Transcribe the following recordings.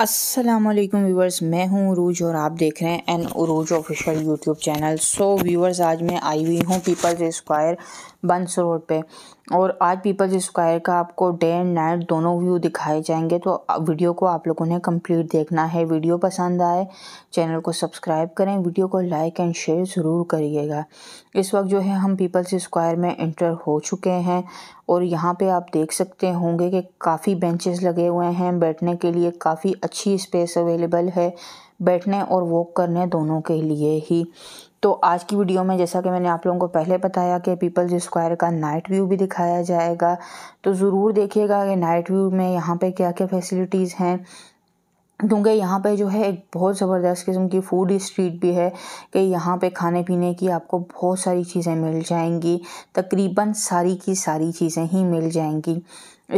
Aslam viewers मैं हूं रूज और आप देख रहे हैं एन रूज official YouTube channel so viewers आज मैं आई हुई हूं पीपल्स स्क्वायर बंस रोड पे और आज पीपल्स स्क्वायर का आपको डे एंड नाइट दोनों व्यू दिखाए जाएंगे तो वीडियो को आप लोगों ने कंप्लीट देखना है वीडियो पसंद आए चैनल को सब्सक्राइब करें वीडियो को लाइक एंड शेयर ज़रूर करिएगा इस वक्त जो है हम पीपल्स स्क्वायर में इंटर हो चुके हैं और यहाँ पे आप देख सकते होंगे कि काफ़ी बेंचेस लगे हुए हैं बैठने के लिए काफ़ी अच्छी स्पेस अवेलेबल है बैठने और वॉक करने दोनों के लिए ही तो आज की वीडियो में जैसा कि मैंने आप लोगों को पहले बताया कि पीपल्स स्क्वायर का नाइट व्यू भी दिखाया जाएगा तो ज़रूर देखिएगा कि नाइट व्यू में यहाँ पे क्या क्या फैसिलिटीज़ हैं क्योंकि यहाँ पे जो है एक बहुत ज़बरदस्त किस्म की फूड स्ट्रीट भी है कि यहाँ पे खाने पीने की आपको बहुत सारी चीज़ें मिल जाएंगी तकरीबन सारी की सारी चीज़ें ही मिल जाएंगी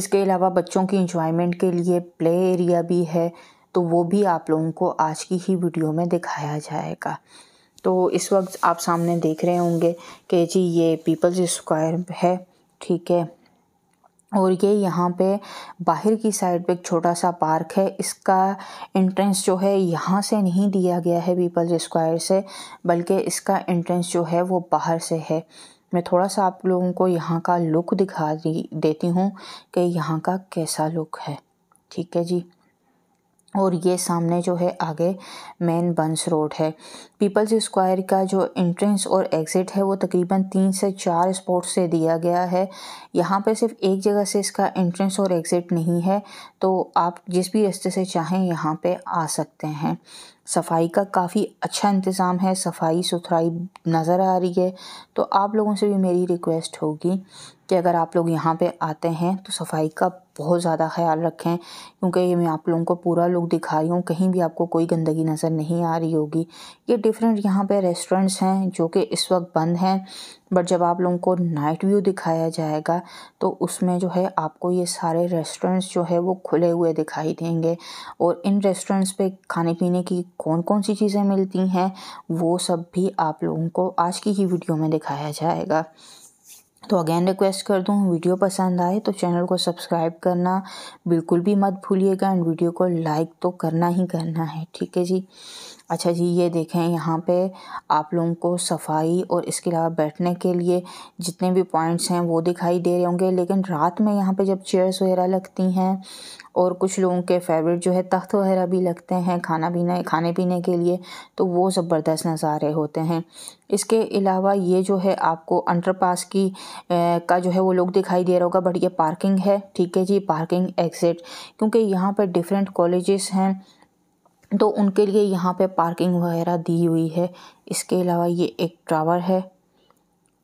इसके अलावा बच्चों की इंजॉयमेंट के लिए प्ले एरिया भी है तो वो भी आप लोगों को आज की ही वीडियो में दिखाया जाएगा तो इस वक्त आप सामने देख रहे होंगे कि जी ये पीपल्स स्क्वायर है ठीक है और ये यहाँ पे बाहर की साइड पे एक छोटा सा पार्क है इसका एंट्रेंस जो है यहाँ से नहीं दिया गया है पीपल्स स्क्वायर से बल्कि इसका एंट्रेंस जो है वो बाहर से है मैं थोड़ा सा आप लोगों को यहाँ का लुक दिखा दी देती हूँ कि यहाँ का कैसा लुक है ठीक है जी और ये सामने जो है आगे मेन बंस रोड है पीपल्स स्क्वायर का जो एंट्रेंस और एग्ज़िट है वो तकरीबन तीन से चार स्पॉट से दिया गया है यहाँ पे सिर्फ एक जगह से इसका एंट्रेंस और एग्ज़िट नहीं है तो आप जिस भी रास्ते से चाहें यहाँ पे आ सकते हैं सफाई का काफ़ी अच्छा इंतज़ाम है सफाई सुथराई नज़र आ रही है तो आप लोगों से भी मेरी रिक्वेस्ट होगी कि अगर आप लोग यहाँ पे आते हैं तो सफाई का बहुत ज़्यादा ख्याल रखें क्योंकि ये मैं आप लोगों को पूरा लुक दिखा रही हूँ कहीं भी आपको कोई गंदगी नज़र नहीं आ रही होगी ये डिफरेंट यहाँ पे रेस्टोरेंट्स हैं जो कि इस वक्त बंद हैं बट जब आप लोगों को नाइट व्यू दिखाया जाएगा तो उसमें जो है आपको ये सारे रेस्टोरेंट्स जो है वो खुले हुए दिखाई देंगे और इन रेस्टोरेंट्स पर खाने पीने की कौन कौन सी चीज़ें मिलती हैं वो सब भी आप लोगों को आज की ही वीडियो में दिखाया जाएगा तो अगेन रिक्वेस्ट कर दूँ वीडियो पसंद आए तो चैनल को सब्सक्राइब करना बिल्कुल भी मत भूलिएगा एंड वीडियो को लाइक तो करना ही करना है ठीक है जी अच्छा जी ये देखें यहाँ पे आप लोगों को सफाई और इसके अलावा बैठने के लिए जितने भी पॉइंट्स हैं वो दिखाई दे रहे होंगे लेकिन रात में यहाँ पे जब चेयर्स वगैरह लगती हैं और कुछ लोगों के फेवरेट जो है तख्त वगैरह भी लगते हैं खाना पीना खाने पीने के लिए तो वो ज़बरदस्त नज़ारे होते हैं इसके अलावा ये जो है आपको अंडरपास की ए, का जो है वो लोग दिखाई दे रहा होगा बट ये पार्किंग है ठीक है जी पार्किंग एग्जिट क्योंकि यहाँ पर डिफरेंट कॉलेजेस हैं तो उनके लिए यहाँ पे पार्किंग वगैरह दी हुई है इसके अलावा ये एक टावर है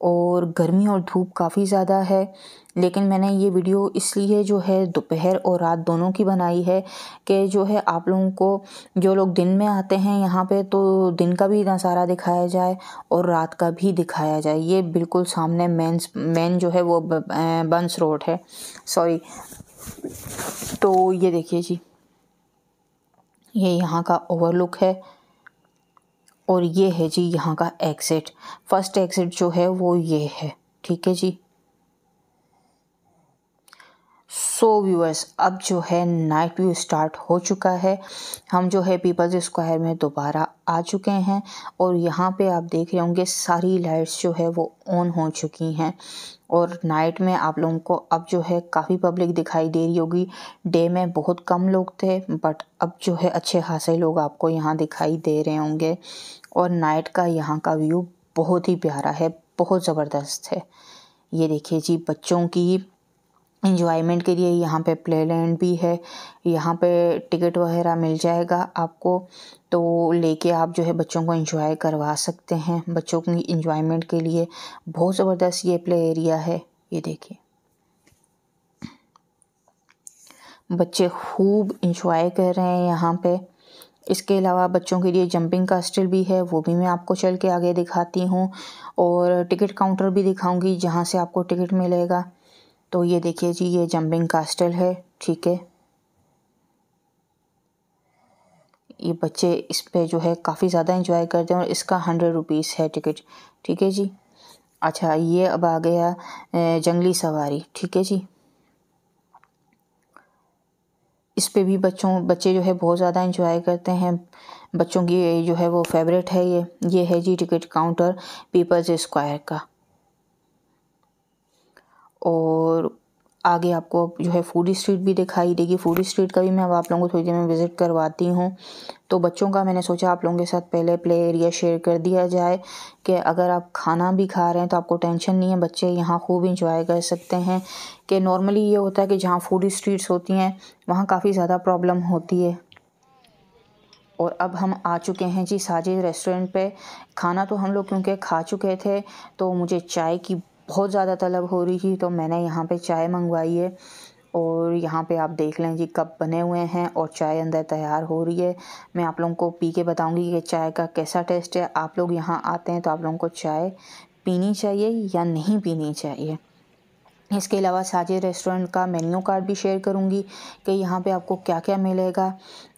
और गर्मी और धूप काफ़ी ज़्यादा है लेकिन मैंने ये वीडियो इसलिए जो है दोपहर और रात दोनों की बनाई है कि जो है आप लोगों को जो लोग दिन में आते हैं यहाँ पे तो दिन का भी नज़ारा दिखाया जाए और रात का भी दिखाया जाए ये बिल्कुल सामने मेन मेन जो है वो बंस रोड है सॉरी तो ये देखिए जी ये यहाँ का ओवरलुक है और ये है जी यहाँ का एग्ज़िट फर्स्ट एग्ज़िट जो है वो ये है ठीक है जी सो so व्यूअर्स अब जो है नाइट व्यू स्टार्ट हो चुका है हम जो है पीपल्स स्क्वायर में दोबारा आ चुके हैं और यहाँ पे आप देख रहे होंगे सारी लाइट्स जो है वो ऑन हो चुकी हैं और नाइट में आप लोगों को अब जो है काफ़ी पब्लिक दिखाई दे रही होगी डे में बहुत कम लोग थे बट अब जो है अच्छे खासे लोग आपको यहाँ दिखाई दे रहे होंगे और नाइट का यहाँ का व्यू बहुत ही प्यारा है बहुत ज़बरदस्त है ये देखिए जी बच्चों की इंजॉयमेंट के लिए यहाँ पे प्ले लैंड भी है यहाँ पे टिकट वगैरह मिल जाएगा आपको तो लेके आप जो है बच्चों को इंजॉय करवा सकते हैं बच्चों की इंजॉयमेंट के लिए बहुत ज़बरदस्त ये प्ले एरिया है ये देखिए बच्चे खूब इंजॉय कर रहे हैं यहाँ पे इसके अलावा बच्चों के लिए जंपिंग कास्टल भी है वो भी मैं आपको चल के आगे दिखाती हूँ और टिकट काउंटर भी दिखाऊंगी जहाँ से आपको टिकट मिलेगा तो ये देखिए जी ये जंपिंग कास्टल है ठीक है ये बच्चे इस पे जो है काफ़ी ज़्यादा इंजॉय करते हैं और इसका हंड्रेड रुपीज़ है टिकट ठीक है जी अच्छा ये अब आ गया जंगली सवारी ठीक है जी इस पे भी बच्चों बच्चे जो है बहुत ज़्यादा इंजॉय करते हैं बच्चों की जो है वो फेवरेट है ये ये है जी टिकट काउंटर पीपल्स स्क्वायर का और आगे आपको जो है फूड स्ट्रीट भी दिखाई देगी फूड स्ट्रीट का भी मैं अब आप लोगों को थोड़ी देर में विज़िट करवाती हूँ तो बच्चों का मैंने सोचा आप लोगों के साथ पहले प्ले एरिया शेयर कर दिया जाए कि अगर आप खाना भी खा रहे हैं तो आपको टेंशन नहीं है बच्चे यहाँ खूब इंजॉय कर सकते हैं कि नॉर्मली ये होता है कि जहाँ फूड स्ट्रीट्स होती हैं वहाँ काफ़ी ज़्यादा प्रॉब्लम होती है और अब हम आ चुके हैं जी साजिद रेस्टोरेंट पे खाना तो हम लोग क्योंकि खा चुके थे तो मुझे चाय की बहुत ज़्यादा तलब हो रही थी तो मैंने यहाँ पे चाय मंगवाई है और यहाँ पे आप देख लें जी कप बने हुए हैं और चाय अंदर तैयार हो रही है मैं आप लोगों को पी के बताऊँगी कि चाय का कैसा टेस्ट है आप लोग यहाँ आते हैं तो आप लोगों को चाय पीनी चाहिए या नहीं पीनी चाहिए इसके अलावा साजे रेस्टोरेंट का मेन्यू कार्ड भी शेयर करूँगी कि यहाँ पे आपको क्या क्या मिलेगा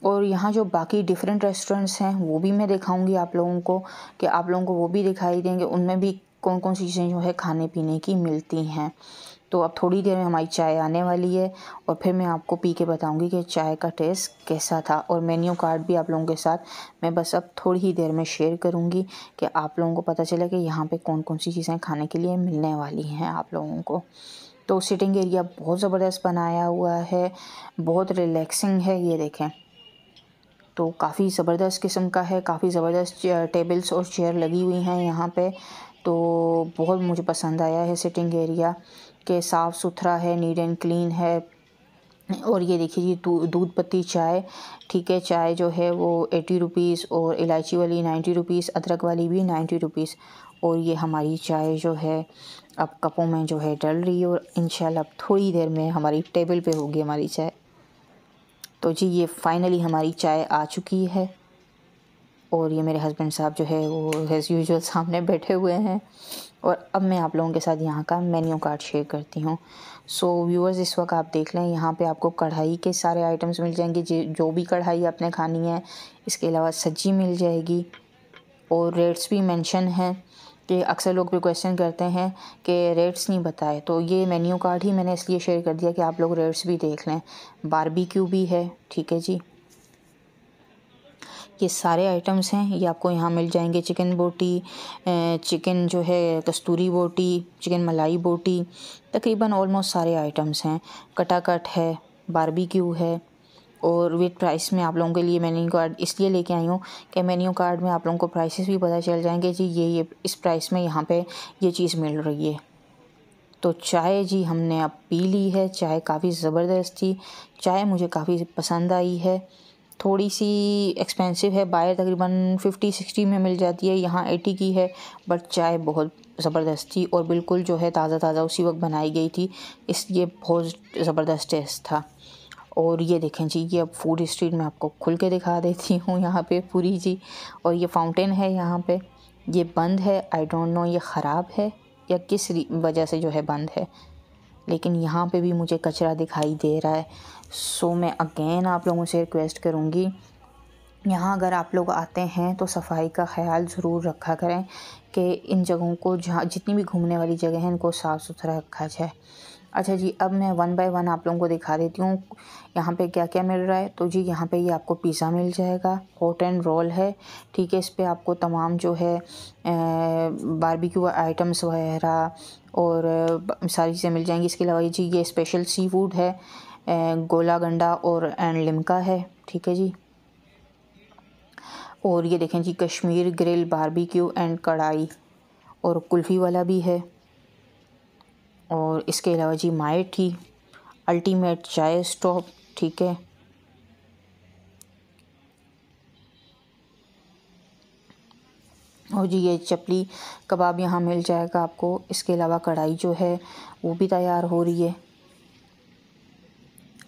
और यहाँ जो बाकी डिफरेंट रेस्टोरेंट्स हैं वो भी मैं दिखाऊँगी आप लोगों को कि आप लोगों को वो भी दिखाई देंगे उनमें भी कौन कौन सी चीज़ें जो है खाने पीने की मिलती हैं तो अब थोड़ी देर में हमारी चाय आने वाली है और फिर मैं आपको पी के बताऊंगी कि चाय का टेस्ट कैसा था और मेन्यू कार्ड भी आप लोगों के साथ मैं बस अब थोड़ी ही देर में शेयर करूंगी कि आप लोगों को पता चले कि यहाँ पे कौन कौन सी चीज़ें खाने के लिए मिलने वाली हैं आप लोगों को तो सिटिंग एरिया बहुत ज़बरदस्त बनाया हुआ है बहुत रिलैक्सिंग है ये देखें तो काफ़ी ज़बरदस्त किस्म का है काफ़ी ज़बरदस्त टेबल्स और चेयर लगी हुई हैं यहाँ पे तो बहुत मुझे पसंद आया है सिटिंग एरिया के साफ़ सुथरा है नीट एंड क्लीन है और ये देखिए जी दूध पत्ती चाय ठीक है चाय जो है वो एटी रुपीज़ और इलायची वाली नाइन्टी रुपीज़ अदरक वाली भी नाइन्टी रुपीज़ और ये हमारी चाय जो है अब कपों में जो है डल रही है और इन अब थोड़ी देर में हमारी टेबल पे होगी हमारी चाय तो जी ये फ़ाइनली हमारी चाय आ चुकी है और ये मेरे हस्बैंड साहब जो है वो एज़ यूजुअल सामने बैठे हुए हैं और अब मैं आप लोगों के साथ यहाँ का मेन्यू कार्ड शेयर करती हूँ सो so, व्यूअर्स इस वक्त आप देख लें यहाँ पे आपको कढ़ाई के सारे आइटम्स मिल जाएंगे जो भी कढ़ाई आपने खानी है इसके अलावा सब्जी मिल जाएगी और रेट्स भी मेंशन हैं कि अक्सर लोग भी क्वेश्चन करते हैं कि रेट्स नहीं बताए तो ये मेन्यू कार्ड ही मैंने इसलिए शेयर कर दिया कि आप लोग रेट्स भी देख लें बारबी भी है ठीक है जी ये सारे आइटम्स हैं ये आपको यहाँ मिल जाएंगे चिकन बोटी चिकन जो है कस्तूरी बोटी चिकन मलाई बोटी तकरीबन ऑलमोस्ट सारे आइटम्स हैं कटाकट है बारबेक्यू है और विद प्राइस में आप लोगों के लिए मेन्यू कार्ड इसलिए लेके आई हूँ कि मेन्यू कार्ड में आप लोगों को प्राइसेस भी पता चल जाएंगे जी ये ये इस प्राइस में यहाँ पे ये चीज़ मिल रही है तो चाय जी हमने अब पी ली है चाय काफ़ी ज़बरदस्त थी चाय मुझे काफ़ी पसंद आई है थोड़ी सी एक्सपेंसिव है बायर तकरीबन फिफ्टी सिक्सटी में मिल जाती है यहाँ एटी की है बट चाय बहुत ज़बरदस्त थी और बिल्कुल जो है ताज़ा ताज़ा उसी वक्त बनाई गई थी इसलिए बहुत ज़बरदस्त टेस्ट था और ये देखें जी ये अब फूड स्ट्रीट में आपको खुल के दिखा देती हूँ यहाँ पे पूरी जी और ये फाउंटेन है यहाँ पे ये बंद है आई डोंट नो ये ख़राब है या किस वजह से जो है बंद है लेकिन यहाँ पे भी मुझे कचरा दिखाई दे रहा है सो मैं अगेन आप लोगों से रिक्वेस्ट करूँगी यहाँ अगर आप लोग आते हैं तो सफाई का ख्याल ज़रूर रखा करें कि इन जगहों को जहाँ जितनी भी घूमने वाली जगह हैं इनको साफ़ सुथरा रखा जाए अच्छा जी अब मैं वन बाय वन आप लोगों को दिखा देती हूँ यहाँ पे क्या क्या मिल रहा है तो जी यहाँ पे ये यह आपको पिज़्ज़ा मिल जाएगा हॉट एंड रोल है ठीक है इस पर आपको तमाम जो है बारबेक्यू आइटम्स वगैरह और सारी चीज़ें मिल जाएंगी इसके अलावा जी ये स्पेशल सी फूड है गोला गंडा और एंड लिमका है ठीक है जी और ये देखें जी Kashmir grill barbecue and kadhai और कुल्फ़ी वाला भी है और इसके अलावा जी माए टी अल्टीमेट चाय स्टॉप ठीक है और जी ये चपली कबाब यहाँ मिल जाएगा आपको इसके अलावा कढ़ाई जो है वो भी तैयार हो रही है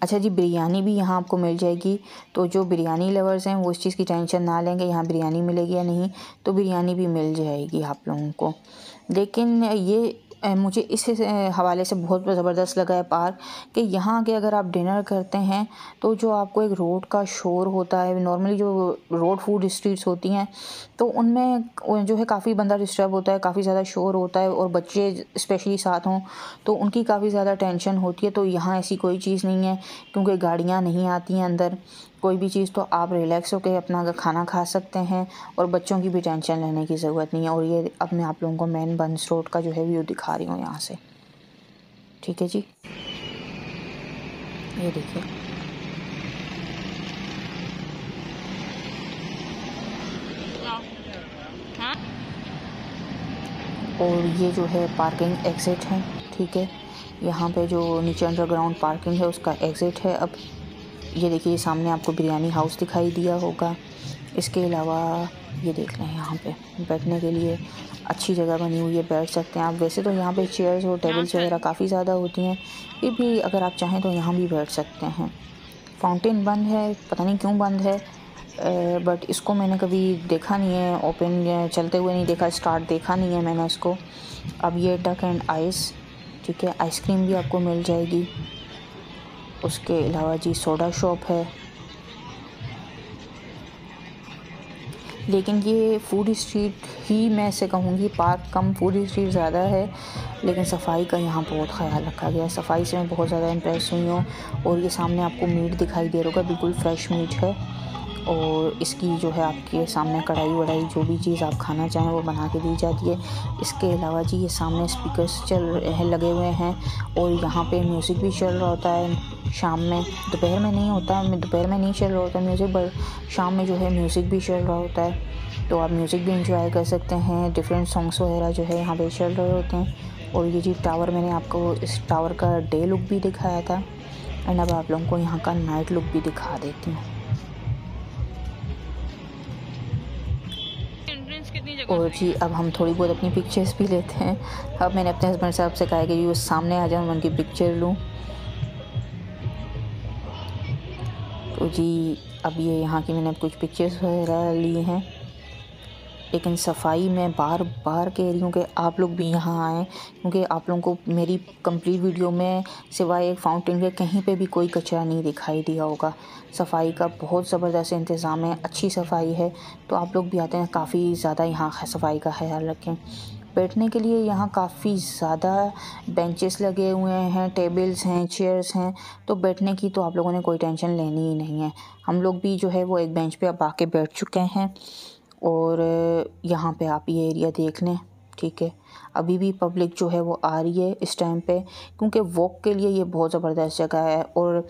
अच्छा जी बिरयानी भी यहाँ आपको मिल जाएगी तो जो बिरयानी लवर्स हैं वो इस चीज़ की टेंशन ना लेंगे यहाँ बिरयानी मिलेगी या नहीं तो बिरयानी भी मिल जाएगी आप लोगों को लेकिन ये मुझे इस हवाले से बहुत ज़बरदस्त लगा है पार्क कि यहाँ के अगर आप डिनर करते हैं तो जो आपको एक रोड का शोर होता है नॉर्मली जो रोड फूड स्ट्रीट्स होती हैं तो उनमें जो है काफ़ी बंदा डिस्टर्ब होता है काफ़ी ज़्यादा शोर होता है और बच्चे स्पेशली साथ हों तो उनकी काफ़ी ज़्यादा टेंशन होती है तो यहाँ ऐसी कोई चीज़ नहीं है क्योंकि गाड़ियाँ नहीं आती हैं अंदर कोई भी चीज़ तो आप रिलैक्स होकर अपना अगर खाना खा सकते हैं और बच्चों की भी टेंशन लेने की ज़रूरत नहीं है और ये अब मैं आप लोगों को मेन बंस रोड का जो है व्यू दिखा रही हूँ यहाँ से ठीक है जी ये देखिए और ये जो है पार्किंग एग्ज़िट है ठीक है यहाँ पे जो नीचे अंडरग्राउंड पार्किंग है उसका एग्ज़िट है अब ये देखिए सामने आपको बिरयानी हाउस दिखाई दिया होगा इसके अलावा ये देख रहे हैं यहाँ पे बैठने के लिए अच्छी जगह बनी हुई है बैठ सकते हैं आप वैसे तो यहाँ पे चेयर्स और टेबल्स वगैरह काफ़ी ज़्यादा होती हैं ये भी अगर आप चाहें तो यहाँ भी बैठ सकते हैं फाउंटेन बंद है पता नहीं क्यों बंद है बट इसको मैंने कभी देखा नहीं है ओपन चलते हुए नहीं देखा स्टार्ट देखा नहीं है मैंने इसको अब ये डक एंड आइस ठीक है आइसक्रीम भी आपको मिल जाएगी उसके अलावा जी सोडा शॉप है लेकिन ये फूड स्ट्रीट ही मैं से कहूँगी पार्क कम फूड स्ट्रीट ज़्यादा है लेकिन सफाई का यहाँ बहुत ख्याल रखा गया है सफाई से मैं बहुत ज़्यादा इंप्रेस हुई हूँ और ये सामने आपको मीट दिखाई दे रहा होगा बिल्कुल फ्रेश मीट है और इसकी जो है आपके सामने कढ़ाई वढ़ाई जो भी चीज़ आप खाना चाहें वो बना के दी जाती है इसके अलावा जी ये सामने स्पीकर्स चल रहे लगे हुए हैं और यहाँ पे म्यूज़िक भी चल रहा होता है शाम में दोपहर में नहीं होता दोपहर में नहीं चल रहा होता म्यूज़िक बट शाम में जो है म्यूज़िक भी चल रहा होता है तो आप म्यूज़िक भी इंजॉय कर सकते हैं डिफरेंट सॉन्ग्स वगैरह जो है यहाँ पर चल रहे होते हैं और ये जी टावर मैंने आपको इस टावर का डे लुक भी दिखाया था एंड अब आप लोगों को यहाँ का नाइट लुक भी दिखा देती हूँ और जी अब हम थोड़ी बहुत अपनी पिक्चर्स भी लेते हैं अब मैंने अपने हस्बैंड साहब से कहा कि जी वो सामने आ जाए मैं उनकी पिक्चर लूँ तो जी अब ये यहाँ की मैंने कुछ पिक्चर्स वगैरह ली हैं लेकिन सफाई मैं बार बार कह रही हूँ कि आप लोग भी यहाँ आएँ क्योंकि आप लोगों को मेरी कंप्लीट वीडियो में सिवाय एक फाउंटेन के कहीं पे भी कोई कचरा नहीं दिखाई दिया होगा सफाई का बहुत ज़बरदस्त इंतज़ाम है अच्छी सफाई है तो आप लोग भी आते हैं काफ़ी ज़्यादा यहाँ सफाई का ख्याल रखें बैठने के लिए यहाँ काफ़ी ज़्यादा बेंचेस लगे हुए हैं टेबल्स हैं चेयर्स हैं तो बैठने की तो आप लोगों ने कोई टेंशन लेनी ही नहीं है हम लोग भी जो है वो एक बेंच पे अब आके बैठ चुके हैं और यहाँ पे आप ये एरिया देख लें ठीक है अभी भी पब्लिक जो है वो आ रही है इस टाइम पे क्योंकि वॉक के लिए ये बहुत ज़बरदस्त जगह है और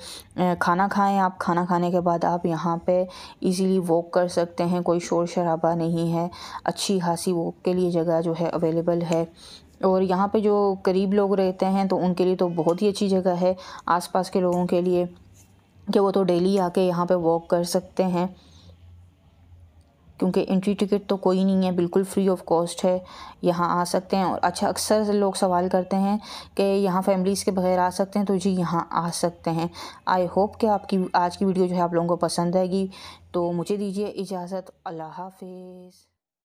खाना खाएं आप खाना खाने के बाद आप यहाँ पे इजीली वॉक कर सकते हैं कोई शोर शराबा नहीं है अच्छी खासी वॉक के लिए जगह जो है अवेलेबल है और यहाँ पे जो करीब लोग रहते हैं तो उनके लिए तो बहुत ही अच्छी जगह है आस के लोगों के लिए कि वो तो डेली आके यहाँ पर वॉक कर सकते हैं क्योंकि एंट्री टिकट तो कोई नहीं है बिल्कुल फ्री ऑफ कॉस्ट है यहाँ आ सकते हैं और अच्छा अक्सर लोग सवाल करते हैं कि यहाँ फैमिलीज़ के बगैर आ सकते हैं तो जी यहाँ आ सकते हैं आई होप कि आपकी आज की वीडियो जो है आप लोगों को पसंद आएगी तो मुझे दीजिए इजाज़त अल्लाह हाफिज़